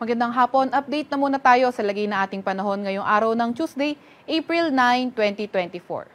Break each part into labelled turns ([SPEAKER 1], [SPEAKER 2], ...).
[SPEAKER 1] Magandang hapon. Update na muna tayo sa lagay na ating panahon ngayong araw ng Tuesday, April 9, 2024.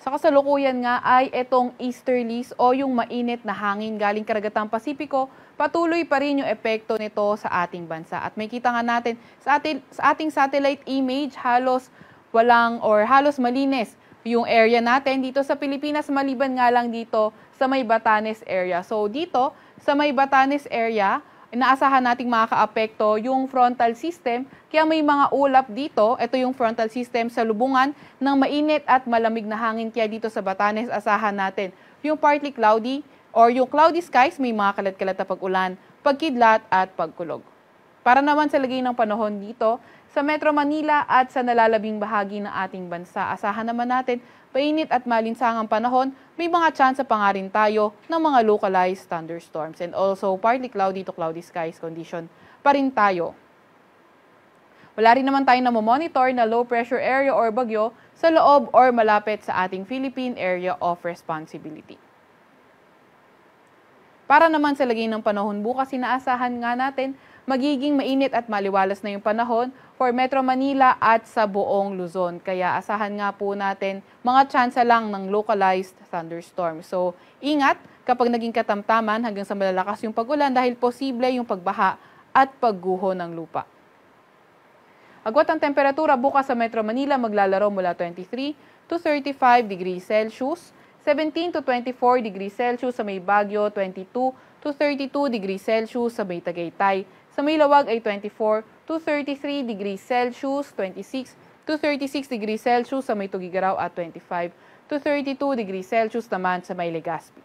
[SPEAKER 1] Sa kasalukuyan nga ay itong easterlies o yung mainit na hangin galing karagatang Pasipiko, patuloy pa rin yung epekto nito sa ating bansa. At may kita nga natin sa, ating, sa ating satellite image, halos walang or halos malinis yung area natin dito sa Pilipinas maliban nga lang dito sa may Batanes area. So dito sa may Batanes area, inaasahan nating makakaapekto yung frontal system. Kaya may mga ulap dito. Ito yung frontal system sa lubungan ng mainit at malamig na hangin. Kaya dito sa Batanes, asahan natin yung partly cloudy or yung cloudy skies, may mga kalat-kalat na pag-ulan, pagkidlat at pagkulog. Para naman sa lagay ng panahon dito, sa Metro Manila at sa nalalabing bahagi ng ating bansa, asahan naman natin painit at malinsangang panahon, may mga chance pa nga rin tayo ng mga localized thunderstorms and also partly cloudy to cloudy skies condition pa rin tayo. Wala rin naman tayong monitor na low pressure area or bagyo sa loob or malapit sa ating Philippine Area of Responsibility. Para naman sa lagay ng panahon bukas, inaasahan nga natin magiging mainit at maliwalas na yung panahon for Metro Manila at sa buong Luzon. Kaya asahan nga po natin mga tsansa lang ng localized thunderstorm. So ingat kapag naging katamtaman hanggang sa malalakas yung pagulan dahil posible yung pagbaha at pagguho ng lupa. Agwat ang temperatura bukas sa Metro Manila maglalaro mula 23 to 35 degrees Celsius, 17 to 24 degrees Celsius sa may Baguio, 22 to 32 degrees Celsius sa may Tagaytay, sa Maylawag ay 24 to 33 degrees Celsius, 26 to 36 degrees Celsius sa Maytugigaraw at 25 to 32 degrees Celsius naman sa may Legazpi.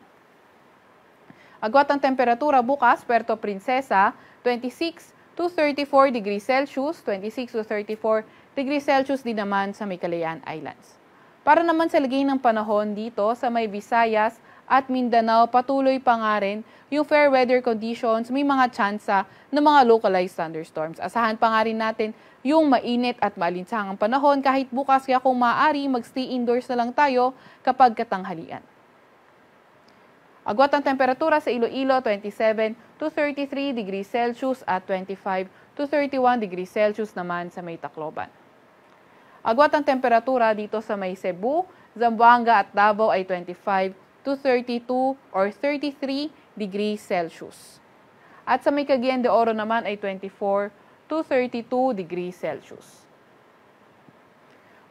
[SPEAKER 1] Agwat ang temperatura bukas, Puerto Princesa, 26 to 34 degrees Celsius, 26 to 34 degrees Celsius din naman sa may Islands. Para naman sa lagay ng panahon dito sa may Visayas, at Mindanao, patuloy pa nga rin yung fair weather conditions, may mga tsansa ng mga localized thunderstorms. Asahan pa nga rin natin yung mainit at malinsangang panahon kahit bukas kaya kung maaari magstay indoors na lang tayo kapag katanghalian. Agwat ang temperatura sa Iloilo 27 to 33 degrees Celsius at 25 to 31 degrees Celsius naman sa Maytacloban. Tacloban. Agwat ang temperatura dito sa may Cebu, Zamboanga at Davao ay 25 to 32 or 33 degrees Celsius. At sa may Cagayan de Oro naman ay 24 to 32 degrees Celsius.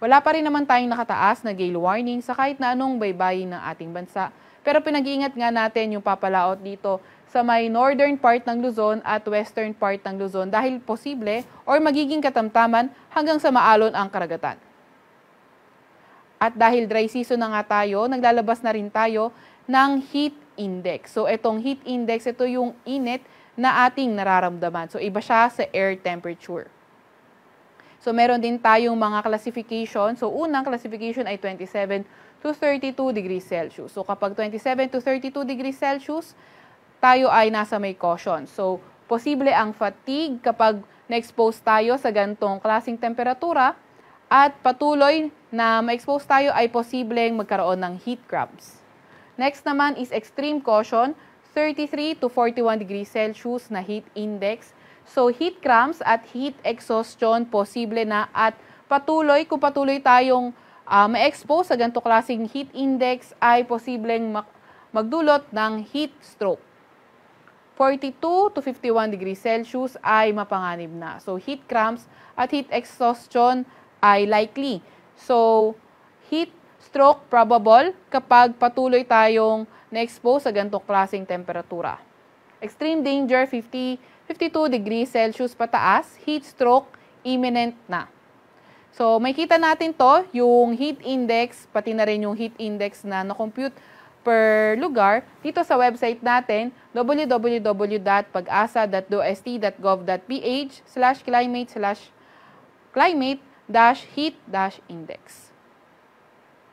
[SPEAKER 1] Wala pa rin naman tayong nakataas na gale warning sa kahit na anong baybayin ng ating bansa. Pero pinag-iingat nga natin yung papalaot dito sa may northern part ng Luzon at western part ng Luzon dahil posible or magiging katamtaman hanggang sa maalon ang karagatan. At dahil dry season na nga tayo, naglalabas na rin tayo ng heat index. So itong heat index, ito yung init na ating nararamdaman. So iba siya sa air temperature. So meron din tayong mga classification. So unang classification ay 27 to 32 degrees Celsius. So kapag 27 to 32 degrees Celsius, tayo ay nasa may caution. So posible ang fatigue kapag na-expose tayo sa gantong klasing temperatura at patuloy na ma-expose tayo ay posibleng magkaroon ng heat cramps. Next naman is extreme caution, 33 to 41 degrees Celsius na heat index. So heat cramps at heat exhaustion posible na at patuloy kung patuloy tayong uh, ma-expose sa ganito klaseng heat index ay posibleng magdulot ng heat stroke. 42 to 51 degrees Celsius ay mapanganib na. So heat cramps at heat exhaustion ay likely. So, heat stroke probable kapag patuloy tayong na-expose sa ganitong klaseng temperatura. Extreme danger 50, 52 degrees Celsius pataas, heat stroke imminent na. So, makita natin to, yung heat index, pati na rin yung heat index na na-compute per lugar dito sa website natin www.pagasa.dost.gov.ph slash climate slash climate heat-index.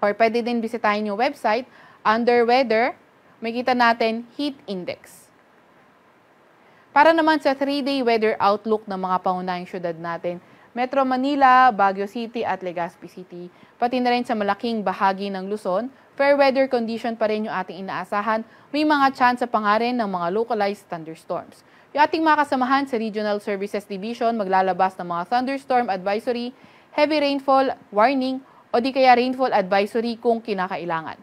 [SPEAKER 1] Or pwede din bisitahin yung website under weather, makita natin heat index. Para naman sa 3-day weather outlook ng mga pangunahing syudad natin, Metro Manila, Baguio City at Legazpi City, pati na rin sa malaking bahagi ng Luzon, fair weather condition pa rin yung ating inaasahan. May mga chance pa nga ng mga localized thunderstorms. Yung ating mga sa Regional Services Division maglalabas ng mga thunderstorm advisory heavy rainfall warning o di kaya rainfall advisory kung kinakailangan.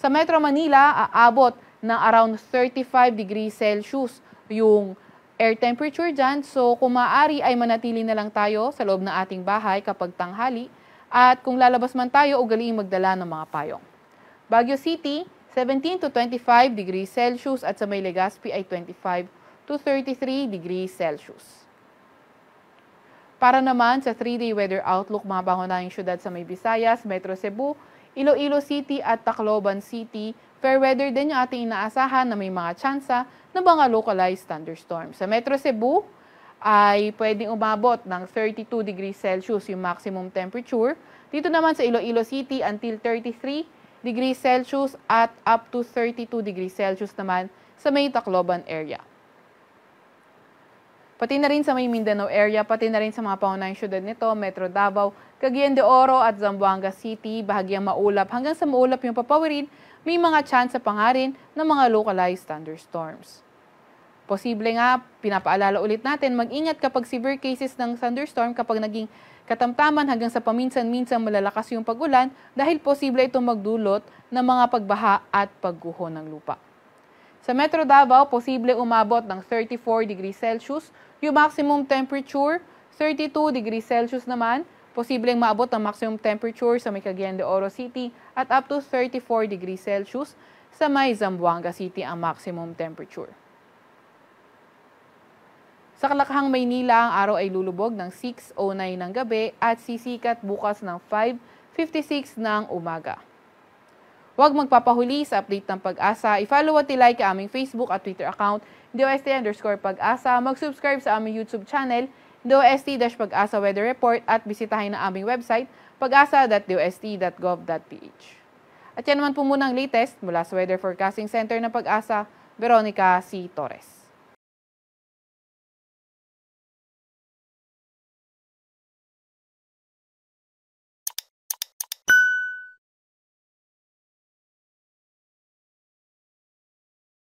[SPEAKER 1] Sa Metro Manila, aabot na around 35 degrees Celsius yung air temperature dyan. So kung maaari ay manatili na lang tayo sa loob ng ating bahay kapag tanghali at kung lalabas man tayo, ugaliing magdala ng mga payong. Baguio City, 17 to 25 degrees Celsius at sa May ay 25 to 33 degrees Celsius. Para naman sa 3-day weather outlook, mga pangunahing syudad sa may Visayas, Metro Cebu, Iloilo City at Tacloban City, fair weather din yung ating inaasahan na may mga tsansa ng mga localized thunderstorms. Sa Metro Cebu, ay pwedeng umabot ng 32 degrees Celsius yung maximum temperature. Dito naman sa Iloilo City until 33 degrees Celsius at up to 32 degrees Celsius naman sa may Tacloban area pati na rin sa may Mindanao area, pati na rin sa mga pangunahing syudad nito, Metro Davao, Cagayan de Oro at Zamboanga City, bahagyang maulap hanggang sa maulap yung papawirin, may mga chance pa nga rin ng mga localized thunderstorms. Posible nga, pinapaalala ulit natin, mag-ingat kapag severe cases ng thunderstorm kapag naging katamtaman hanggang sa paminsan-minsan malalakas yung pag-ulan dahil posible itong magdulot ng mga pagbaha at pagguho ng lupa. Sa Metro Davao, posible umabot ng 34 degrees Celsius. Yung maximum temperature, 32 degrees Celsius naman. Posibleng maabot ang maximum temperature sa may de Oro City at up to 34 degrees Celsius. Sa may Zamboanga City ang maximum temperature. Sa Kalakhang, Maynila, ang araw ay lulubog ng 6.09 ng gabi at sisikat bukas ng 5.56 ng umaga. Huwag magpapahuli sa update ng pag-asa. I-follow at i-like ang aming Facebook at Twitter account, DOST underscore pag-asa. Mag-subscribe sa aming YouTube channel, DOST-Pag-asa Weather Report at bisitahin ang aming website, pagasa.dost.gov.ph. At yan naman po muna ang latest mula sa Weather Forecasting Center ng Pag-asa, Veronica C. Torres.